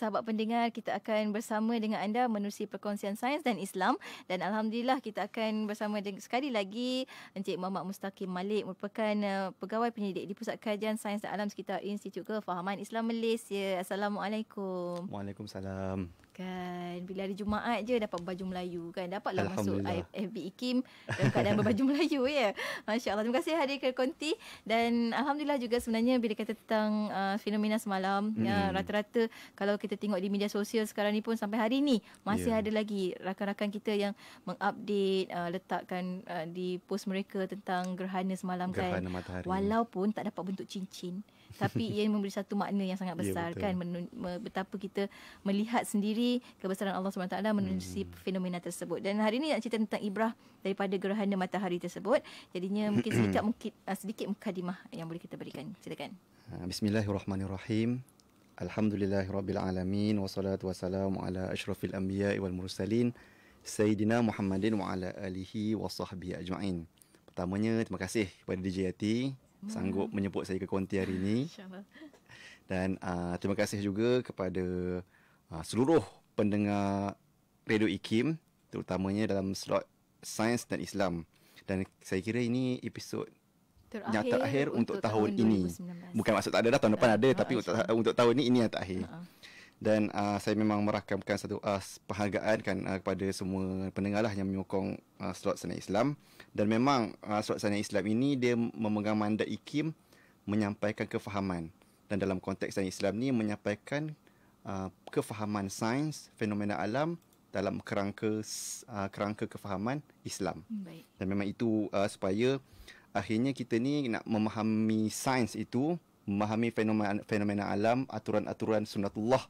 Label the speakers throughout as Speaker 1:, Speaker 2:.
Speaker 1: sahabat pendengar kita akan bersama dengan anda menerusi perkongsian sains dan Islam dan alhamdulillah kita akan bersama dengan sekali lagi Encik Muhammad Mustaqim Malik merupakan eh, pegawai penyidik di Pusat Kajian Sains dan Alam sekitar Institut Kefahaman Islam Malaysia. Assalamualaikum.
Speaker 2: Waalaikumsalam.
Speaker 1: Kan Bila hari Jumaat je Dapat baju Melayu kan Dapatlah masuk FB Ikim Dalam keadaan berbaju Melayu ya Masya Allah Terima kasih hadir ke Konti Dan Alhamdulillah juga sebenarnya Bila kata tentang uh, Fenomena semalam hmm. ya, Rata-rata Kalau kita tengok di media sosial Sekarang ni pun Sampai hari ni Masih yeah. ada lagi Rakan-rakan kita yang Mengupdate uh, Letakkan uh, Di post mereka Tentang gerhana semalam kan. gerhana kan matahari Walaupun tak dapat bentuk cincin tapi ia memberi satu makna yang sangat ya, besar ya, kan Menun, me, betapa kita melihat sendiri kebesaran Allah SWT menerusi hmm. fenomena tersebut dan hari ini nak cerita tentang ibrah daripada gerhana matahari tersebut jadinya mungkin sedikit mungkin ah, sedikit mukadimah yang boleh kita berikan silakan
Speaker 2: ah, bismillahirrahmanirrahim alhamdulillahirabbilalamin wassalatu wassalamu ala asyrafil anbiya wal mursalin Sayyidina Muhammadin wa ala alihi wa sahbihi ajma'in Pertamanya terima kasih kepada DJ Yati sanggup hmm. menyebut saya ke konti hari ini. Dan uh, terima kasih juga kepada uh, seluruh pendengar Radio IKIM terutamanya dalam slot Sains dan Islam. Dan saya kira ini episod terakhir, yang terakhir untuk, untuk tahun, tahun ini. 2019. Bukan maksud tak ada dah tahun depan ah, ada uh, tapi untuk, untuk tahun ini ini yang terakhir. Uh, uh dan uh, saya memang merakamkan satu uh, penghargaan kan uh, kepada semua pendengar lah yang menyokong uh, Surat Sana Islam dan memang uh, Surat Sana Islam ini dia memegang mandat ikim menyampaikan kefahaman dan dalam konteks Sana Islam ni menyampaikan uh, kefahaman sains fenomena alam dalam kerangka uh, kerangka kefahaman Islam. Baik. Dan memang itu uh, supaya akhirnya kita ni nak memahami sains itu, memahami fenomena fenomena alam, aturan-aturan sunnatullah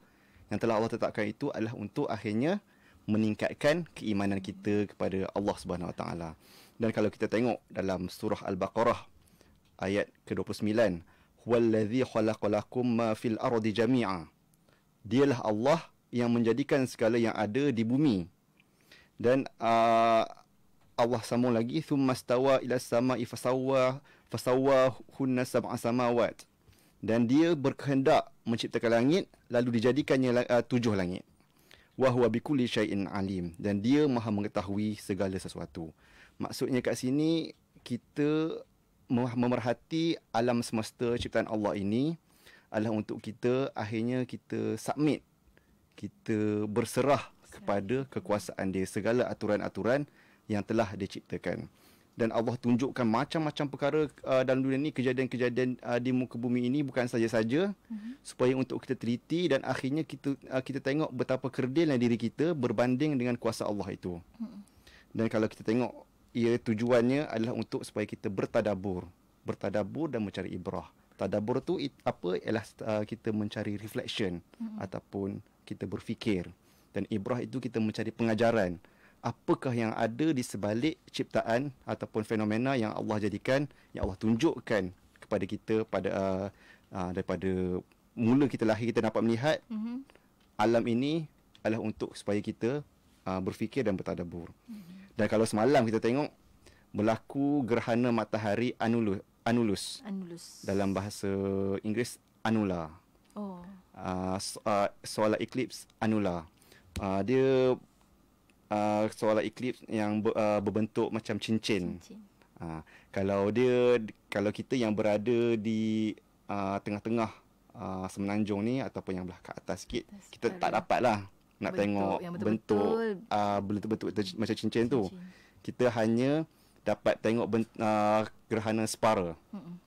Speaker 2: yang telah Allah tetapkan itu adalah untuk akhirnya meningkatkan keimanan kita kepada Allah Subhanahu Wa Taala. Dan kalau kita tengok dalam surah Al-Baqarah ayat ke-29, "Huwallazi khalaqalakum ma fil ardi jami'a." Dialah Allah yang menjadikan segala yang ada di bumi. Dan uh, Allah sambung lagi thumma stawa ila sama'i fasawwa fasawwa hunna sab'a samawat dan dia berkehendak menciptakan langit lalu dijadikannya uh, tujuh langit wahuwa bikulli syai'in alim dan dia maha mengetahui segala sesuatu maksudnya kat sini kita memerhati alam semesta ciptaan Allah ini adalah untuk kita akhirnya kita submit kita berserah kepada kekuasaan dia segala aturan-aturan yang telah diciptakan dan Allah tunjukkan macam-macam perkara uh, dalam dunia ini kejadian-kejadian uh, di muka bumi ini bukan saja-saja mm-hmm. supaya untuk kita teliti dan akhirnya kita uh, kita tengok betapa kerdilnya diri kita berbanding dengan kuasa Allah itu. Mm-hmm. Dan kalau kita tengok ia tujuannya adalah untuk supaya kita bertadabur, bertadabur dan mencari ibrah. Tadabur tu it, apa ialah uh, kita mencari reflection mm-hmm. ataupun kita berfikir dan ibrah itu kita mencari pengajaran apakah yang ada di sebalik ciptaan ataupun fenomena yang Allah jadikan yang Allah tunjukkan kepada kita pada uh, uh, daripada mula kita lahir kita dapat melihat mm-hmm. alam ini adalah untuk supaya kita uh, berfikir dan bertadabur. Mm-hmm. Dan kalau semalam kita tengok berlaku gerhana matahari anulus anulus, anulus. dalam bahasa Inggeris anula. Oh. Uh, so, uh, solar eclipse anula. Uh, dia uh, solar eclipse yang ber, uh, berbentuk macam cincin. cincin. Uh, kalau dia kalau kita yang berada di uh, tengah-tengah uh, semenanjung ni ataupun yang belah kat atas sikit atas kita sekali. tak dapatlah nak bentuk, tengok yang bentuk uh, bentuk-bentuk macam cincin, cincin tu. Kita hanya dapat tengok bent, uh, gerhana separa.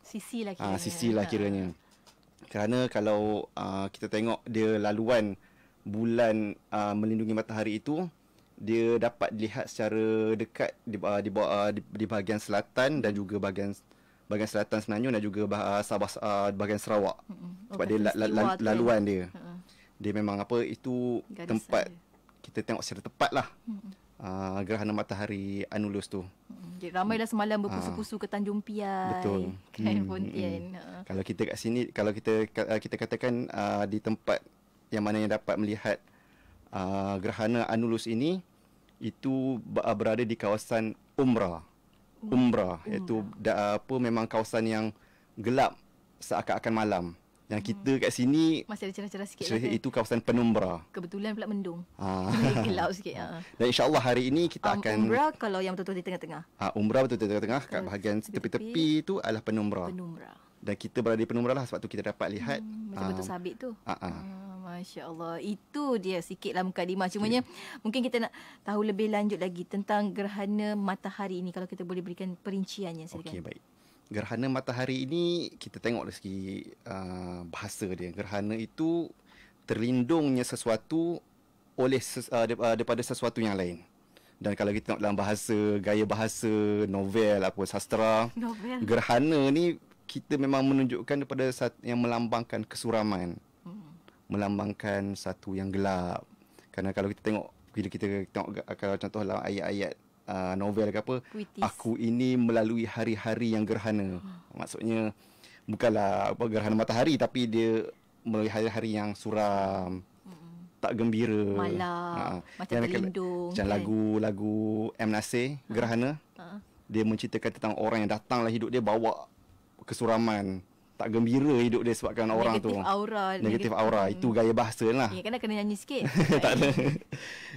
Speaker 2: Sisi lah ah, kiranya. Uh, sisi lah kiranya. Ha. Kerana kalau uh, kita tengok dia laluan bulan uh, melindungi matahari itu, dia dapat dilihat secara dekat di uh, di, uh, di di bahagian selatan dan juga bahagian bahagian selatan Semenanjung dan juga bah, uh, Sabah uh, bahagian Sarawak. Mm-hmm. Oh, Sebab dia la, la, la, laluan ya? dia. Dia. Uh-huh. dia memang apa itu Garisan tempat dia. kita tengok secara tepat lah. Mm-hmm. Uh, gerhana matahari Anulus tu.
Speaker 1: Okay, ramai dah semalam berpusu-pusu uh, ke Tanjung Pian. Betul. Kan hmm, Pontian. Hmm. Uh. Kalau
Speaker 2: kita kat sini, kalau kita kita katakan uh, di tempat yang mana yang dapat melihat uh, gerhana Anulus ini, itu ah, berada di kawasan Umrah.
Speaker 1: Umrah Umrah iaitu
Speaker 2: ah, apa memang kawasan yang gelap seakan-akan malam yang hmm. kita kat sini
Speaker 1: masih ada cerah-cerah sikit cerah kan? itu
Speaker 2: kawasan penumbra
Speaker 1: kebetulan pula mendung
Speaker 2: ah. gelap sikit ah. dan Allah hari ini kita um, akan umrah
Speaker 1: kalau yang betul-betul di tengah-tengah
Speaker 2: ah umrah betul-betul di tengah-tengah kat bahagian tepi-tepi itu adalah penumbra penumbra dan kita berada di penumbra lah sebab tu kita dapat lihat hmm, ah, betul-betul sabit tu ah, ah. Hmm.
Speaker 1: Masya Allah. Itu dia sikitlah mukadimah. Cumanya okay. mungkin kita nak tahu lebih lanjut lagi tentang gerhana matahari ini. Kalau kita boleh berikan perinciannya. Okey,
Speaker 2: baik. Gerhana matahari ini kita tengok dari segi uh, bahasa dia. Gerhana itu terlindungnya sesuatu oleh ses, uh, uh, daripada sesuatu yang lain. Dan kalau kita tengok dalam bahasa, gaya bahasa, novel, apa sastra.
Speaker 1: Novel. Gerhana
Speaker 2: ni kita memang menunjukkan daripada yang melambangkan kesuraman melambangkan satu yang gelap. Karena kalau kita tengok bila kita tengok kalau contoh dalam ayat-ayat uh, novel ke apa, Kuitis. aku ini melalui hari-hari yang gerhana. Oh. Maksudnya bukanlah apa gerhana matahari tapi dia melalui hari-hari yang suram hmm. tak gembira malam ha. macam terlindung macam kan? lagu-lagu M. Nasir ha. Gerhana ha. dia menceritakan tentang orang yang datanglah hidup dia bawa kesuraman tak gembira hidup dia sebabkan negative orang tu negatif aura
Speaker 1: negatif aura
Speaker 2: itu gaya bahasa lah ya
Speaker 1: kena kena nyanyi sikit
Speaker 2: tak ada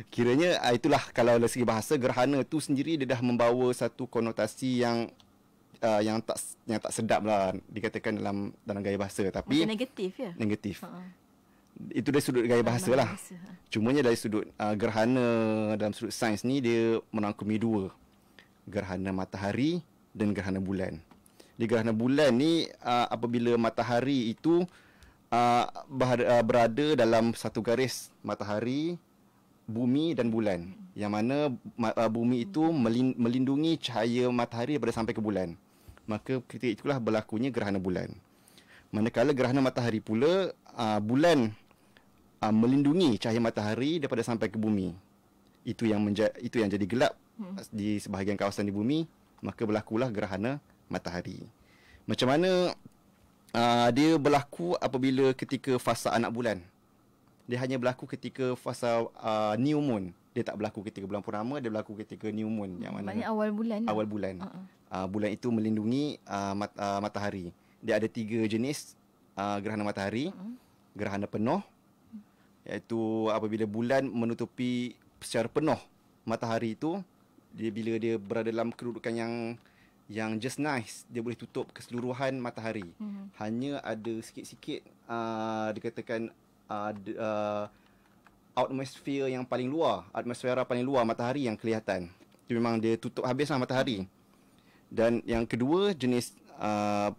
Speaker 2: kiranya ah, itulah kalau dari segi bahasa gerhana tu sendiri dia dah membawa satu konotasi yang uh, yang tak yang tak sedap lah dikatakan dalam dalam gaya bahasa tapi Masa negatif ya negatif uh-huh. itu dari sudut gaya bahasa lah bahasa. Ha. cumanya dari sudut uh, gerhana dalam sudut sains ni dia menangkumi dua gerhana matahari dan gerhana bulan di gerhana bulan ni uh, apabila matahari itu uh, uh, berada dalam satu garis matahari bumi dan bulan yang mana uh, bumi itu melindungi cahaya matahari daripada sampai ke bulan maka ketika itulah berlakunya gerhana bulan manakala gerhana matahari pula uh, bulan uh, melindungi cahaya matahari daripada sampai ke bumi itu yang menja- itu yang jadi gelap hmm. di sebahagian kawasan di bumi maka berlakulah gerhana matahari. Macam mana uh, dia berlaku apabila ketika fasa anak bulan? Dia hanya berlaku ketika fasa uh, new moon. Dia tak berlaku ketika bulan purnama, dia berlaku ketika new moon. Yang mana? Banyak awal
Speaker 1: bulan. Lah. Awal bulan. Uh-uh.
Speaker 2: Uh, bulan itu melindungi uh, mat, uh, matahari. Dia ada tiga jenis uh, gerhana matahari. Uh-huh. Gerhana penuh iaitu apabila bulan menutupi secara penuh matahari itu dia bila dia berada dalam kedudukan yang yang just nice dia boleh tutup keseluruhan matahari. Mm-hmm. Hanya ada sikit-sikit uh, dikatakan ada uh, uh, ah, atmosphere yang paling luar, atmosfera paling luar matahari yang kelihatan. Itu memang dia tutup habislah matahari. Dan yang kedua jenis uh,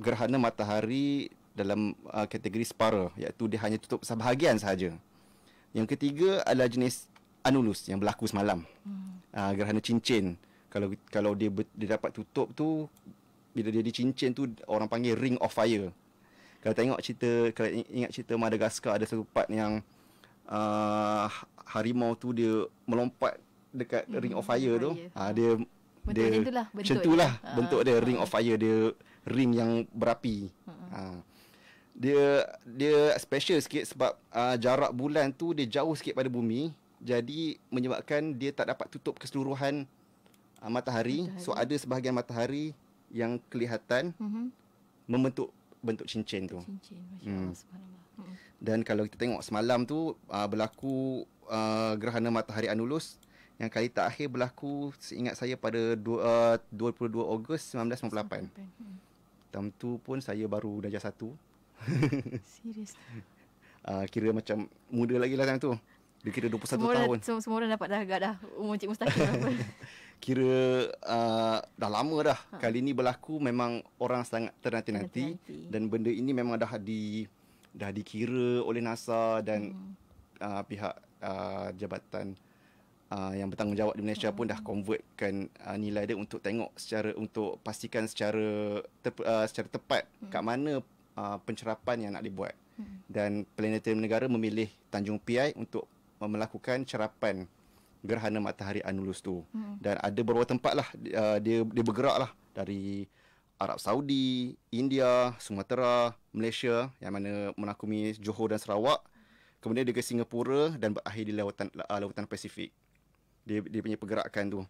Speaker 2: gerhana matahari dalam uh, kategori spara iaitu dia hanya tutup sebahagian sahaja. Yang ketiga adalah jenis anulus yang berlaku semalam. Mm-hmm. Uh, gerhana cincin kalau kalau dia ber, dia dapat tutup tu bila dia dicincin tu orang panggil ring of fire. Kalau tengok cerita kalau ingat cerita Madagaskar ada satu part yang uh, harimau tu dia melompat dekat hmm, ring of fire, tu. Ha, dia bentuk dia itulah bentuk. Centulah dia. Lah, ah, bentuk dia ring of fire dia ring yang berapi. Ha. Dia dia special sikit sebab uh, jarak bulan tu dia jauh sikit pada bumi. Jadi menyebabkan dia tak dapat tutup keseluruhan matahari, matahari. So ada sebahagian matahari yang kelihatan mm-hmm. membentuk bentuk cincin bentuk tu. Cincin, hmm. Mhm. Dan kalau kita tengok semalam tu uh, berlaku uh, gerhana matahari anulus yang kali terakhir berlaku seingat saya pada du- uh, 22 Ogos 1998. Hmm. tu pun saya baru darjah satu. Serius. Uh, kira macam muda lagi lah tu. Dia kira 21 semua tahun. Dah,
Speaker 1: semua, semua orang dapat dah agak dah umur Cik Mustahil.
Speaker 2: kira uh, dah lama dah ha. kali ini berlaku memang orang sangat ternanti-nanti dan benda ini memang dah di dah dikira oleh NASA dan hmm. uh, pihak uh, jabatan uh, yang bertanggungjawab di Malaysia hmm. pun dah hmm. convertkan uh, nilai dia untuk tengok secara untuk pastikan secara tep, uh, secara tepat hmm. kat mana uh, pencerapan yang nak dibuat hmm. dan planetarium negara memilih Tanjung Piai untuk melakukan cerapan gerhana matahari Anulus tu. Hmm. Dan ada beberapa tempat lah uh, dia dia bergerak lah dari Arab Saudi, India, Sumatera, Malaysia yang mana menakumi Johor dan Sarawak. Kemudian dia ke Singapura dan berakhir di lautan uh, lautan Pasifik. Dia dia punya pergerakan tu.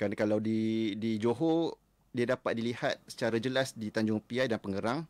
Speaker 2: Kan kalau di di Johor dia dapat dilihat secara jelas di Tanjung Piai dan Pengerang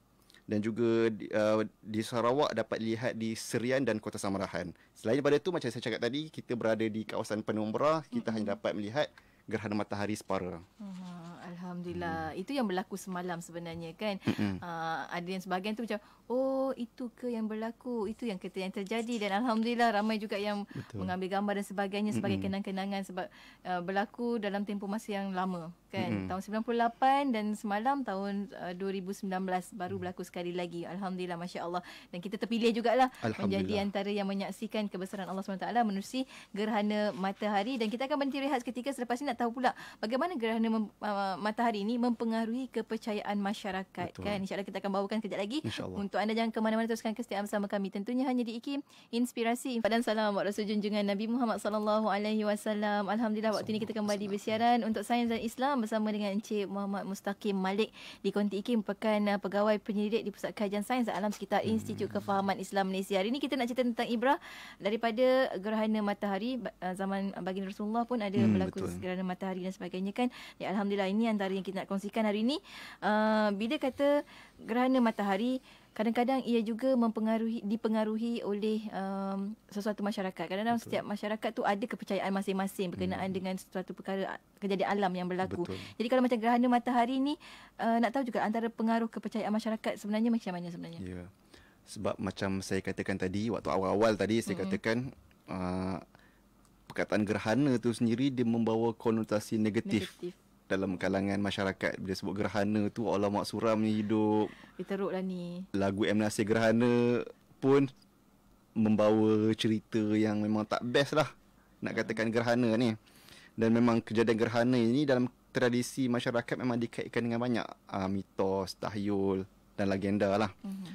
Speaker 2: dan juga uh, di Sarawak dapat lihat di Serian dan Kota Samarahan. Selain daripada itu macam saya cakap tadi kita berada di kawasan penumbra kita mm-hmm. hanya dapat melihat gerhana matahari separa. Uh-huh.
Speaker 1: Alhamdulillah. Hmm. Itu yang berlaku semalam sebenarnya kan. uh, ada yang sebahagian tu macam oh itu ke yang berlaku? Itu yang kata yang terjadi dan alhamdulillah ramai juga yang Betul. mengambil gambar dan sebagainya sebagai uh-huh. kenang-kenangan sebab uh, berlaku dalam tempoh masa yang lama kan. Uh-huh. Tahun 98 dan semalam tahun uh, ah, 2019 baru uh-huh. berlaku sekali lagi. Alhamdulillah masya-Allah. Dan kita terpilih jugalah menjadi antara yang menyaksikan kebesaran Allah SWT menerusi gerhana matahari dan kita akan berhenti rehat seketika selepas ini nak tahu pula bagaimana gerhana uh, matahari ini mempengaruhi kepercayaan masyarakat Betul. kan insyaallah kita akan bawakan kejap lagi untuk anda jangan ke mana-mana teruskan kesetiaan bersama kami tentunya hanya di IKIM inspirasi dan salam buat rasul junjungan Nabi Muhammad sallallahu alaihi wasallam alhamdulillah waktu ini kita kembali bersiaran untuk sains dan Islam bersama dengan Encik Muhammad Mustaqim Malik di Konti IKIM merupakan uh, pegawai penyelidik di Pusat Kajian Sains dan Alam sekitar hmm. Institut Kefahaman Islam Malaysia hari ini kita nak cerita tentang Ibrah daripada gerhana matahari uh, zaman bagi Rasulullah pun ada hmm, berlaku betul gerhana matahari dan sebagainya kan. Ya alhamdulillah ini antara yang kita nak kongsikan hari ini. Uh, bila kata gerhana matahari kadang-kadang ia juga mempengaruhi dipengaruhi oleh um, sesuatu masyarakat. Kadang-kadang setiap masyarakat tu ada kepercayaan masing-masing berkenaan hmm. dengan sesuatu perkara kejadian alam yang berlaku. Betul. Jadi kalau macam gerhana matahari ni uh, nak tahu juga antara pengaruh kepercayaan masyarakat sebenarnya macam mana sebenarnya?
Speaker 2: Ya. Sebab macam saya katakan tadi waktu awal-awal tadi saya hmm. katakan uh, perkataan gerhana tu sendiri dia membawa konotasi negatif. negatif dalam kalangan masyarakat bila sebut gerhana tu Allah mak suram ni hidup.
Speaker 1: teruk lah ni.
Speaker 2: Lagu M Nasir Gerhana pun membawa cerita yang memang tak best lah nak katakan gerhana ni. Dan memang kejadian gerhana ini dalam tradisi masyarakat memang dikaitkan dengan banyak uh, mitos, tahyul dan legenda lah. Uh-huh.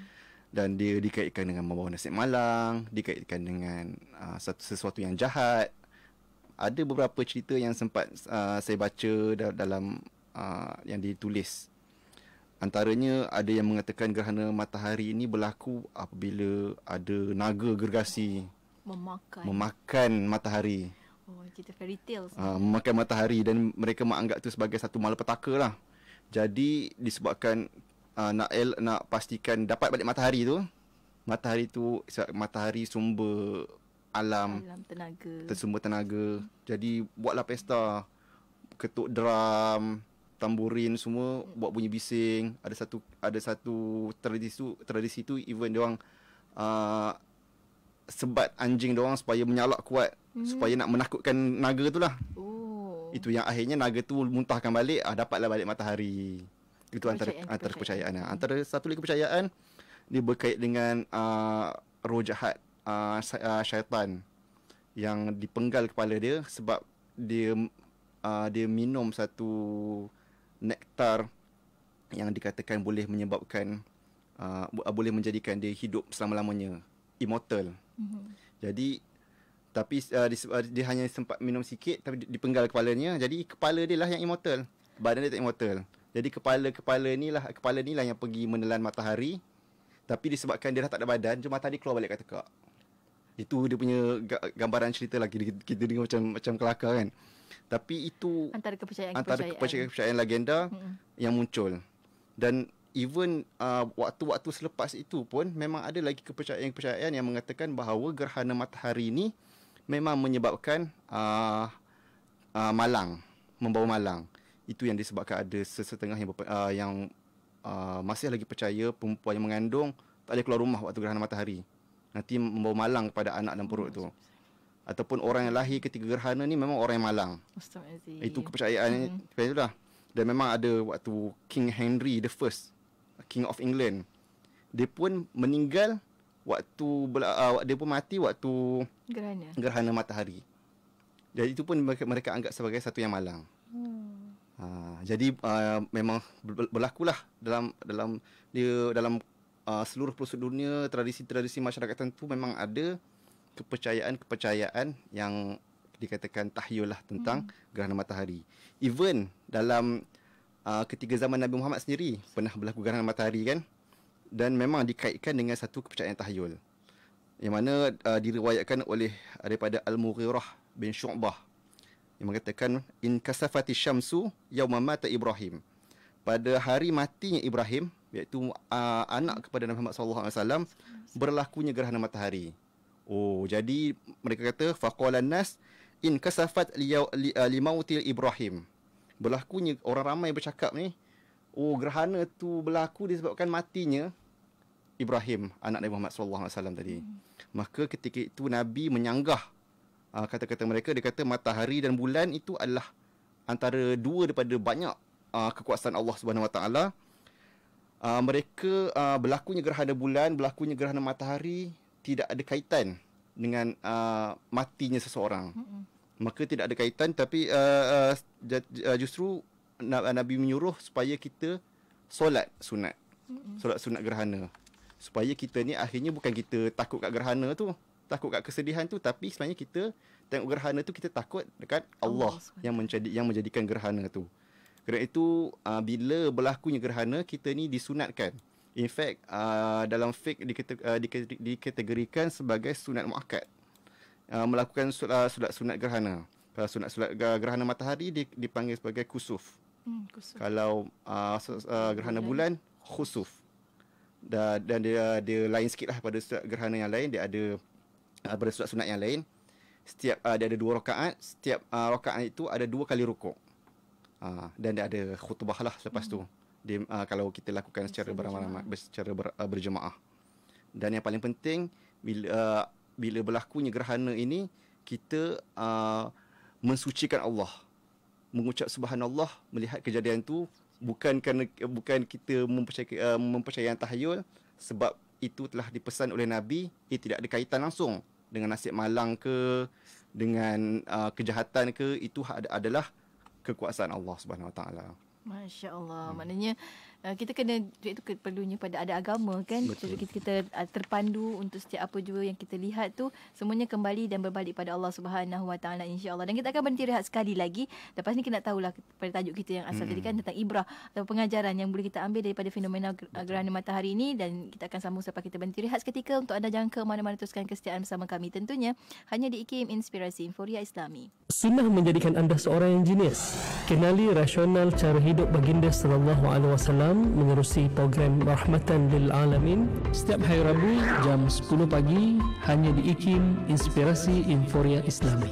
Speaker 2: Dan dia dikaitkan dengan membawa nasib malang, dikaitkan dengan uh, sesuatu yang jahat ada beberapa cerita yang sempat uh, saya baca dalam uh, yang ditulis. Antaranya ada yang mengatakan gerhana matahari ini berlaku apabila ada naga gergasi
Speaker 1: memakan
Speaker 2: memakan matahari.
Speaker 1: Oh, cerita fairy tales. Uh,
Speaker 2: memakan matahari dan mereka menganggap itu sebagai satu malapetaka lah. Jadi disebabkan uh, nak el, nak pastikan dapat balik matahari tu, matahari tu matahari sumber alam, alam tenaga. Tersumber tenaga. Jadi buatlah pesta. Ketuk drum, tamburin semua, buat bunyi bising. Ada satu ada satu tradisi tu, tradisi tu even dia orang uh, sebat anjing dia orang supaya menyalak kuat, hmm. supaya nak menakutkan naga tu lah. Oh. Itu yang akhirnya naga tu muntahkan balik, ah, dapatlah balik matahari. Itu antara antara kepercayaan. Ah, antara satu lagi kepercayaan, dia berkait dengan uh, ah, roh jahat uh, syaitan yang dipenggal kepala dia sebab dia uh, dia minum satu nektar yang dikatakan boleh menyebabkan uh, boleh menjadikan dia hidup selama-lamanya immortal. Mm-hmm. Jadi tapi uh, dia, dia hanya sempat minum sikit tapi dipenggal kepalanya jadi kepala dia lah yang immortal. Badan dia tak immortal. Jadi kepala-kepala lah kepala lah yang pergi menelan matahari tapi disebabkan dia dah tak ada badan cuma tadi keluar balik kat tekak. Itu dia punya gambaran cerita lagi kita, kita dengar macam macam kelakar kan. Tapi itu antara
Speaker 1: kepercayaan antara kepercayaan,
Speaker 2: kepercayaan legenda hmm. yang muncul. Dan even uh, waktu-waktu selepas itu pun memang ada lagi kepercayaan-kepercayaan yang mengatakan bahawa gerhana matahari ini memang menyebabkan uh, uh, malang, membawa malang. Itu yang disebabkan ada sesetengah yang uh, yang uh, masih lagi percaya perempuan yang mengandung tak boleh keluar rumah waktu gerhana matahari nanti membawa malang kepada anak dan perut tu ataupun orang yang lahir ketika gerhana ni memang orang yang malang Ustaz itu kepercayaan hmm. ni lah dan memang ada waktu King Henry the first King of England dia pun meninggal waktu uh, dia pun mati waktu gerhana gerhana matahari jadi itu pun mereka, mereka anggap sebagai satu yang malang hmm. Uh, jadi uh, memang berlakulah dalam dalam dia dalam uh, seluruh pelosok dunia tradisi-tradisi masyarakat tentu memang ada kepercayaan-kepercayaan yang dikatakan tahyul lah tentang hmm. gerhana matahari. Even dalam uh, ketiga zaman Nabi Muhammad sendiri pernah berlaku gerhana matahari kan dan memang dikaitkan dengan satu kepercayaan tahyul. Yang mana uh, diriwayatkan oleh daripada Al-Mughirah bin Syu'bah yang mengatakan in kasafati syamsu yauma mata Ibrahim. Pada hari matinya Ibrahim, iaitu uh, anak kepada Nabi Muhammad sallallahu alaihi wasallam berlakunya gerhana matahari. Oh, jadi mereka kata faqalan nas in kasafat li, li, uh, mautil Ibrahim. Berlakunya orang ramai bercakap ni, oh gerhana tu berlaku disebabkan matinya Ibrahim anak Nabi Muhammad sallallahu alaihi wasallam tadi. Hmm. Maka ketika itu Nabi menyanggah uh, kata-kata mereka dia kata matahari dan bulan itu adalah antara dua daripada banyak uh, kekuasaan Allah Subhanahu Wa Taala uh, mereka uh, berlakunya gerhana bulan, berlakunya gerhana matahari tidak ada kaitan dengan uh, matinya seseorang. Mm-hmm. Maka tidak ada kaitan tapi uh, uh, justru Nabi menyuruh supaya kita solat sunat. Mm-hmm. Solat sunat gerhana. Supaya kita ni akhirnya bukan kita takut kat gerhana tu, takut kat kesedihan tu tapi sebenarnya kita tengok gerhana tu kita takut dekat Allah, Allah yang menjadi yang menjadikan gerhana tu. Kerana itu uh, bila berlakunya gerhana kita ni disunatkan. In fact uh, dalam fiqh ah, dikategorikan sebagai sunat muakkad. Uh, melakukan uh, sunat sunat gerhana. Kalau sunat sunat gerhana matahari dipanggil sebagai kusuf. Hmm, kusuf. Kalau uh, gerhana bulan khusuf. Da, dan dia dia lain sikitlah pada sunat gerhana yang lain dia ada uh, pada sunat sunat yang lain. Setiap uh, dia ada dua rakaat, setiap uh, rakaat itu ada dua kali rukuk. Ah, dan dia ada khutbah lah lepas hmm. tu dia, uh, kalau kita lakukan secara beramai-ramai secara ber, uh, berjemaah dan yang paling penting bila uh, bila berlakunya gerhana ini kita uh, mensucikan Allah mengucap subhanallah melihat kejadian tu bukan kerana bukan kita mempercayai uh, mempercayai tahayul sebab itu telah dipesan oleh nabi ia tidak ada kaitan langsung dengan nasib malang ke dengan uh, kejahatan ke itu ha-, adalah kekuasaan Allah Subhanahu Wa Taala.
Speaker 1: Masya-Allah. Hmm. Maknanya Eh, kita kena itu perlunya pada ada agama kan Betul. kita kita eh, terpandu untuk setiap apa jua yang kita lihat tu semuanya kembali dan berbalik pada Allah Subhanahu Wa Taala Insya Allah dan kita akan berhenti rehat sekali lagi lepas ni kena tahulah pada tajuk kita yang asal hmm. tadi kan hmm. tentang ibrah atau pengajaran yang boleh kita ambil daripada fenomena gerhana matahari ini dan kita akan sambung selepas kita berhenti rehat seketika untuk anda jangan ke mana-mana teruskan kesetiaan bersama kami tentunya hanya di IKIM Inspirasi Inforia Islami
Speaker 2: Sunnah menjadikan anda seorang yang jenis kenali rasional cara hidup baginda sallallahu alaihi wasallam Islam menerusi program Rahmatan Lil Alamin setiap hari Rabu jam 10 pagi hanya di IKIM Inspirasi Inforia Islami.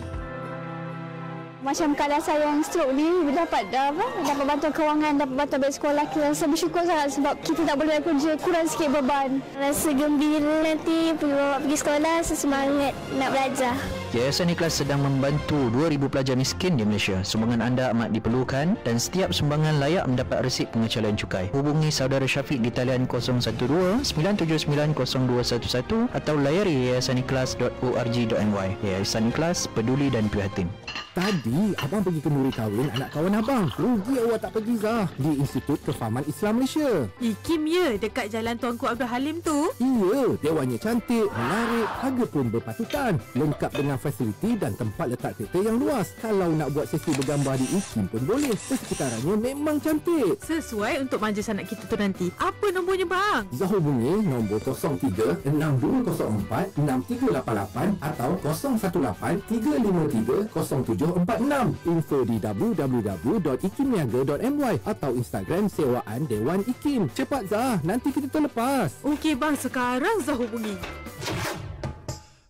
Speaker 1: Macam kalau saya yang stroke ni dapat uh, apa? Dapat bantuan kewangan, dapat bantuan beg sekolah kita. Saya bersyukur sangat sebab kita tak boleh kerja kurang sikit beban. Rasa gembira nanti pergi, pergi sekolah, semangat nak belajar.
Speaker 2: Yayasan Ikhlas sedang membantu 2,000 pelajar miskin di Malaysia. Sumbangan anda amat diperlukan dan setiap sumbangan layak mendapat resip pengecualian cukai. Hubungi saudara Syafiq di talian 012-979-0211 atau layari yayasaniklas.org.my Yayasan Ikhlas, peduli dan prihatin. Tadi abang pergi kenduri kahwin anak kawan abang. Rugi awak tak pergi Zah di Institut Kefahaman Islam Malaysia.
Speaker 1: Ikim ya dekat Jalan
Speaker 2: Tuanku Abdul Halim tu? Iya, dewanya cantik, menarik, harga pun berpatutan. Lengkap dengan fasiliti dan tempat letak kereta yang luas. Kalau nak buat sesi bergambar di Ikim pun boleh. Sekitarannya memang cantik. Sesuai untuk majlis anak kita tu nanti. Apa nombornya bang? Zah hubungi nombor 03 6204 6388 atau 0183530746 info di www.ikimniaga.my atau Instagram sewaan Dewan Ikim. Cepat Zah, nanti kita terlepas. Okey bang, sekarang Zah hubungi.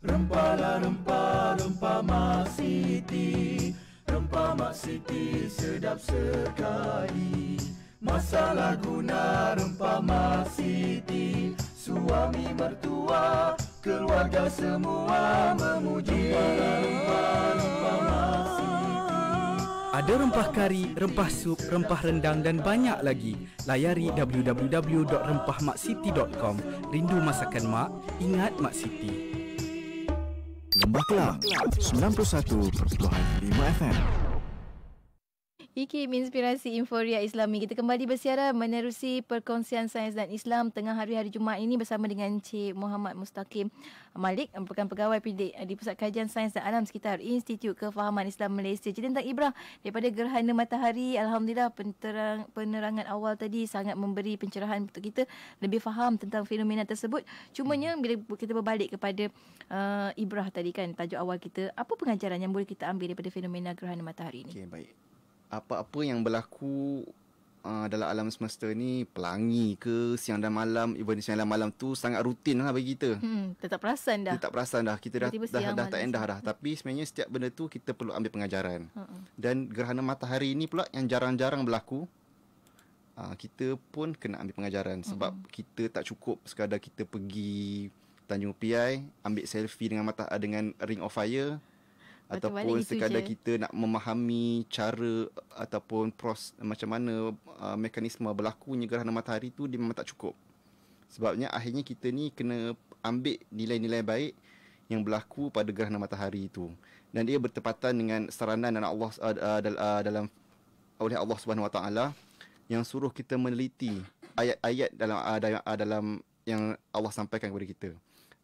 Speaker 2: Rempahlah
Speaker 1: rempah, rempah Mak Siti Rempah Mak Siti sedap sekali Masalah
Speaker 2: guna rempah Mak Siti Suami mertua, keluarga semua memuji Ada rempah kari, rempah sup, rempah rendang dan banyak lagi Layari www.rempahmaksiti.com Rindu masakan Mak, ingat Mak Siti Lembah Kelang 91.5 FM
Speaker 1: IKIM Inspirasi Inforia Islami. Kita kembali bersiaran menerusi perkongsian sains dan Islam tengah hari-hari Jumaat ini bersama dengan Cik Muhammad Mustaqim Malik, merupakan pegawai pendidik di Pusat Kajian Sains dan Alam sekitar Institut Kefahaman Islam Malaysia. Jadi Tentang Ibrah, daripada Gerhana Matahari, Alhamdulillah penterang, penerangan awal tadi sangat memberi pencerahan untuk kita lebih faham tentang fenomena tersebut. Cumanya bila kita berbalik kepada uh, Ibrah tadi kan, tajuk awal kita, apa pengajaran yang boleh kita ambil daripada fenomena Gerhana Matahari ini? Okay, baik
Speaker 2: apa-apa yang berlaku uh, dalam alam semesta ni pelangi ke siang dan malam even siang dan malam tu sangat rutin lah bagi kita
Speaker 1: hmm, kita tak perasan dah kita tak
Speaker 2: perasan dah kita dah, dah, dah, dah tak endah dah hmm. tapi sebenarnya setiap benda tu kita perlu ambil pengajaran uh dan gerhana matahari ni pula yang jarang-jarang berlaku uh, kita pun kena ambil pengajaran sebab hmm. kita tak cukup sekadar kita pergi Tanjung Piai ambil selfie dengan mata dengan ring of fire ataupun sekadar je. kita nak memahami cara ataupun pros macam mana uh, mekanisme berlakunya gerhana matahari tu dia memang tak cukup. Sebabnya akhirnya kita ni kena ambil nilai-nilai baik yang berlaku pada gerhana matahari itu dan dia bertepatan dengan saranan dan Allah uh, uh, uh, dalam oleh Allah Subhanahu Wa Taala yang suruh kita meneliti ayat-ayat dalam uh, dalam, uh, dalam yang Allah sampaikan kepada kita.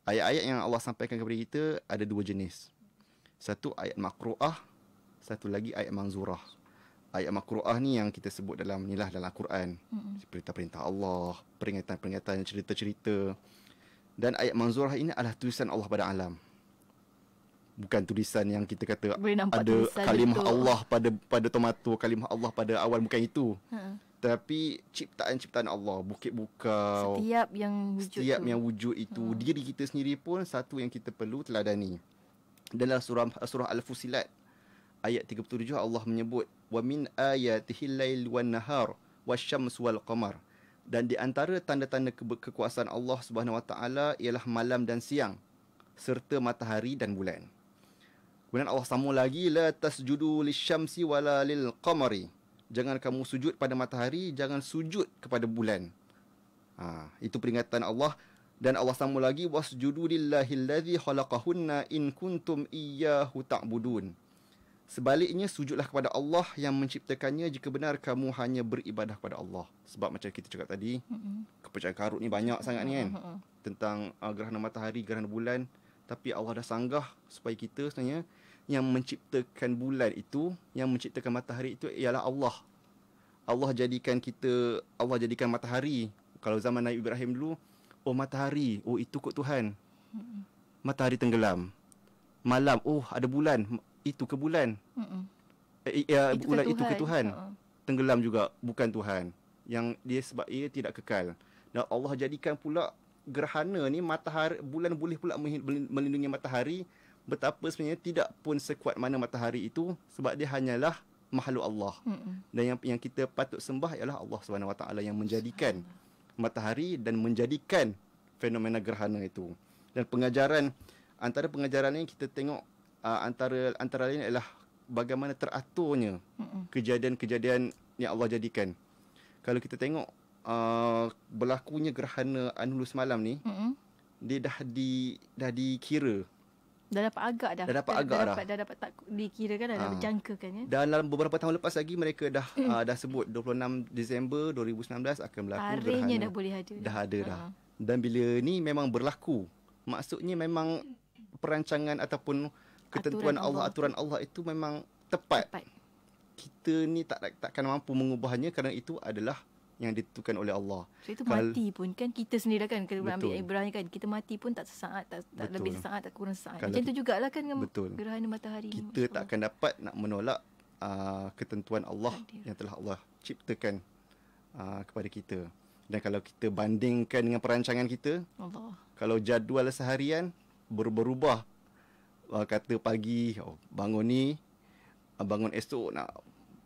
Speaker 2: Ayat-ayat yang Allah sampaikan kepada kita ada dua jenis satu ayat makruah, satu lagi ayat manzurah. Ayat makruah ni yang kita sebut dalam nilah dalam al Quran. Mm-hmm. Perintah-perintah Allah, peringatan-peringatan, cerita-cerita. Dan ayat manzurah ini adalah tulisan Allah pada alam. Bukan tulisan yang kita kata ada kalimah itu. Allah pada pada tomato, kalimah Allah pada awal bukan itu. Hmm. Tapi ciptaan-ciptaan Allah, bukit buka.
Speaker 1: Setiap yang wujud. Setiap itu. yang
Speaker 2: wujud itu hmm. diri kita sendiri pun satu yang kita perlu teladani dalam surah surah al-fusilat ayat 37 Allah menyebut wa min ayatihi lail wan nahar wasyams wal qamar dan di antara tanda-tanda ke- kekuasaan Allah Subhanahu wa taala ialah malam dan siang serta matahari dan bulan. Kemudian Allah samu lagi la tasjudu lisyamsi wala lil qamari. Jangan kamu sujud pada matahari, jangan sujud kepada bulan. Ha, itu peringatan Allah dan Allah sama lagi wasjudu lillahi allazi khalaqahunna in kuntum iyyahu ta'budun. Sebaliknya sujudlah kepada Allah yang menciptakannya jika benar kamu hanya beribadah kepada Allah. Sebab macam kita cakap tadi, mm-hmm. kepercayaan karut ni banyak mm-hmm. sangat ni kan. Mm-hmm. Tentang uh, gerhana matahari, gerhana bulan, tapi Allah dah sanggah supaya kita sebenarnya yang menciptakan bulan itu, yang menciptakan matahari itu ialah Allah. Allah jadikan kita, Allah jadikan matahari. Kalau zaman Nabi Ibrahim dulu, Oh matahari, oh itu kot Tuhan. mm Matahari tenggelam. Malam, oh ada bulan, itu ke bulan? Eh, eh, itu bulan ke Tuhan. itu ke Tuhan. Oh. Tenggelam juga bukan Tuhan. Yang dia sebab ia tidak kekal. Dan Allah jadikan pula gerhana ni matahari bulan boleh pula melindungi matahari betapa sebenarnya tidak pun sekuat mana matahari itu sebab dia hanyalah makhluk Allah. mm Dan yang yang kita patut sembah ialah Allah swt yang menjadikan Subhanallah matahari dan menjadikan fenomena gerhana itu. Dan pengajaran antara pengajaran ini kita tengok uh, antara antara lain adalah bagaimana teraturnya kejadian-kejadian yang Allah jadikan. Kalau kita tengok uh, berlakunya gerhana anulus malam ni, Mm-mm. dia dah di dah dikira
Speaker 1: Dah dapat agak dah. Dah dapat agak dah. Dah dapat, dah dapat tak dikira kan, dah, ha. dah ah. berjangka kan. Ya?
Speaker 2: Dan dalam beberapa tahun lepas lagi, mereka dah uh, dah sebut 26 Disember 2019 akan berlaku Harinya dah
Speaker 1: boleh ada. Dah ada ha. dah. Ah.
Speaker 2: Dan bila ni memang berlaku, maksudnya memang perancangan ataupun ketentuan aturan Allah, Allah, aturan Allah itu memang tepat. tepat. Kita ni tak takkan mampu mengubahnya kerana itu adalah yang ditentukan oleh Allah. So itu Kal- mati
Speaker 1: pun kan kita sendiri kan kita betul. ambil ibrah kan kita mati pun tak sesaat tak, tak lebih sesaat tak kurang sesaat. Kalau Macam itu lah kan dengan betul. gerhana matahari Kita ni, tak akan
Speaker 2: dapat nak menolak uh, ketentuan Allah Hadir. yang telah Allah ciptakan uh, kepada kita. Dan kalau kita bandingkan dengan perancangan kita Allah. Kalau jadual seharian berubah uh, ah, kata pagi oh, bangun ni bangun esok nak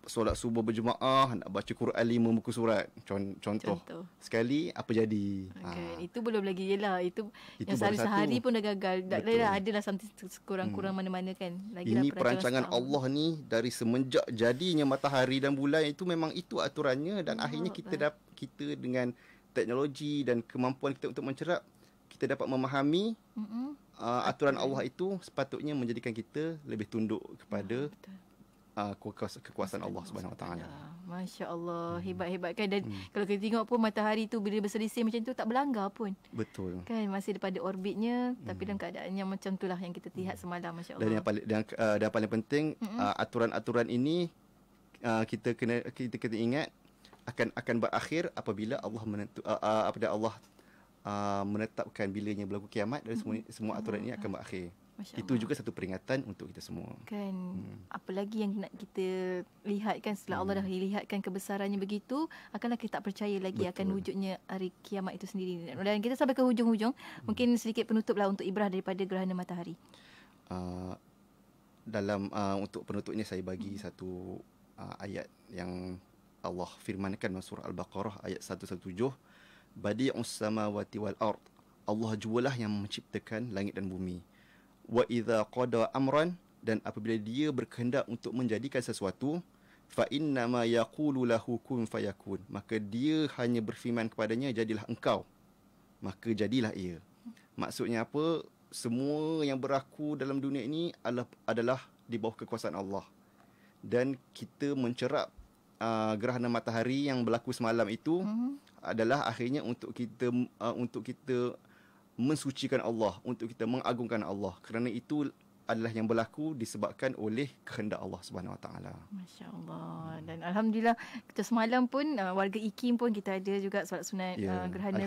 Speaker 2: solat subuh berjemaah nak baca Quran lima muka surat contoh, contoh. sekali apa jadi okay.
Speaker 1: ha. itu belum lagi yelah itu, itu yang sehari-hari pun dah gagal dah ada lah kurang-kurang hmm. mana-mana kan lagi ini lah perancangan Allah
Speaker 2: ni dari semenjak jadinya matahari dan bulan itu memang itu aturannya dan oh, akhirnya kita dapat kita dengan teknologi dan kemampuan kita untuk mencerap kita dapat memahami mm-hmm. uh, aturan Allah itu sepatutnya menjadikan kita lebih tunduk kepada uh, kekuasaan Allah Subhanahu Wa Taala. Ah,
Speaker 1: Masya-Allah, hmm. hebat-hebat kan dan hmm. kalau kita tengok pun matahari tu bila berselisih macam tu tak berlanggar pun.
Speaker 2: Betul. Kan
Speaker 1: masih daripada orbitnya tapi hmm. dalam keadaan yang macam itulah yang kita lihat hmm. semalam masya-Allah. Dan yang
Speaker 2: paling dan, uh, dan paling penting uh, aturan-aturan ini uh, kita kena kita kena ingat akan akan berakhir apabila Allah menentu uh, uh, apabila Allah uh, menetapkan bilanya berlaku kiamat dan hmm. semua hmm. semua aturan ini akan berakhir. Masya itu Allah. juga satu peringatan untuk kita semua. Kan. Hmm.
Speaker 1: Apa lagi yang nak kita lihatkan setelah hmm. Allah dah hmm. lihatkan kebesarannya begitu, akanlah kita tak percaya lagi Betul. akan wujudnya hari kiamat itu sendiri. Dan kita sampai ke hujung-hujung, hmm. mungkin sedikit penutuplah untuk ibrah daripada gerhana matahari.
Speaker 2: Uh, dalam uh, untuk penutupnya saya bagi hmm. satu uh, ayat yang Allah firmankan dalam surah Al-Baqarah ayat 117. Badi'us samawati wal ard. Allah jualah yang menciptakan langit dan bumi wa idza qada amran dan apabila dia berkehendak untuk menjadikan sesuatu fa inna ma yaqulu lahu kun fayakun maka dia hanya berfirman kepadanya jadilah engkau maka jadilah ia maksudnya apa semua yang berlaku dalam dunia ini adalah, adalah di bawah kekuasaan Allah dan kita mencerap uh, gerhana matahari yang berlaku semalam itu mm-hmm. adalah akhirnya untuk kita uh, untuk kita mensucikan Allah untuk kita mengagungkan Allah kerana itu adalah yang berlaku disebabkan oleh kehendak Allah Subhanahu Wa Taala.
Speaker 1: Masya-Allah. Dan alhamdulillah kita semalam pun uh, warga IKIM pun kita ada juga solat sunat yeah. uh, ya, gerhana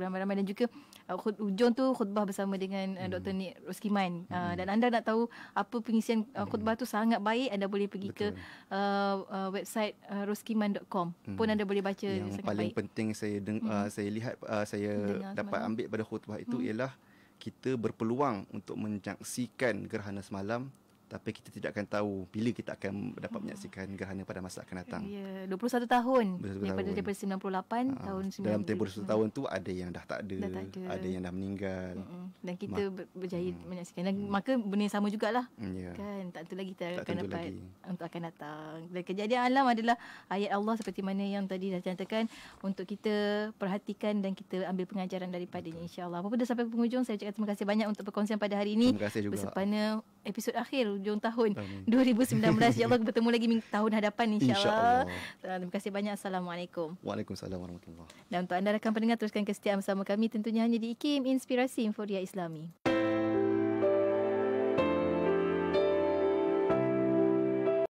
Speaker 1: ramai-ramai dan juga uh, khut, ujung tu khutbah bersama dengan uh, Dr. Hmm. Nik Ruskiman. Uh, hmm. Dan anda nak tahu apa pengisian uh, khutbah tu hmm. sangat baik anda boleh pergi Betul. ke uh, uh, website uh, ruskiman.com. Hmm. Pun anda boleh baca yang sangat baik. Yang paling
Speaker 2: penting saya hmm. uh, saya lihat uh, saya Dengar dapat semalam. ambil pada khutbah itu hmm. ialah kita berpeluang untuk menyaksikan gerhana semalam tapi kita tidak akan tahu bila kita akan dapat menyaksikan gerhana pada masa akan datang.
Speaker 1: Ya, 21 tahun. 21 pada tahun. daripada 98 Aa, ah, tahun 90. Dalam
Speaker 2: tempoh 21 hmm. tahun tu ada yang dah tak ada, dah tak ada. ada yang dah meninggal. mm
Speaker 1: Dan kita Ma- berjaya mm. menyaksikan. Dan mm. Maka benda yang sama jugalah.
Speaker 2: Yeah. Kan,
Speaker 1: tak tentu lagi kita tak akan dapat lagi. untuk akan datang. Dan kejadian alam adalah ayat Allah seperti mana yang tadi dah nyatakan untuk kita perhatikan dan kita ambil pengajaran daripadanya insya-Allah. Apa pun dah sampai penghujung saya ucapkan terima kasih banyak untuk perkongsian pada hari ini. Terima kasih juga. Bersepana episod akhir hujung tahun Amin. 2019 ya Allah bertemu lagi minggu tahun hadapan insyaallah. Insya terima kasih banyak. Assalamualaikum.
Speaker 2: Waalaikumsalam warahmatullahi wabarakatuh.
Speaker 1: Dan untuk anda rakan pendengar teruskan kesetiaan bersama kami tentunya hanya di IKIM Inspirasi Inforia Islami.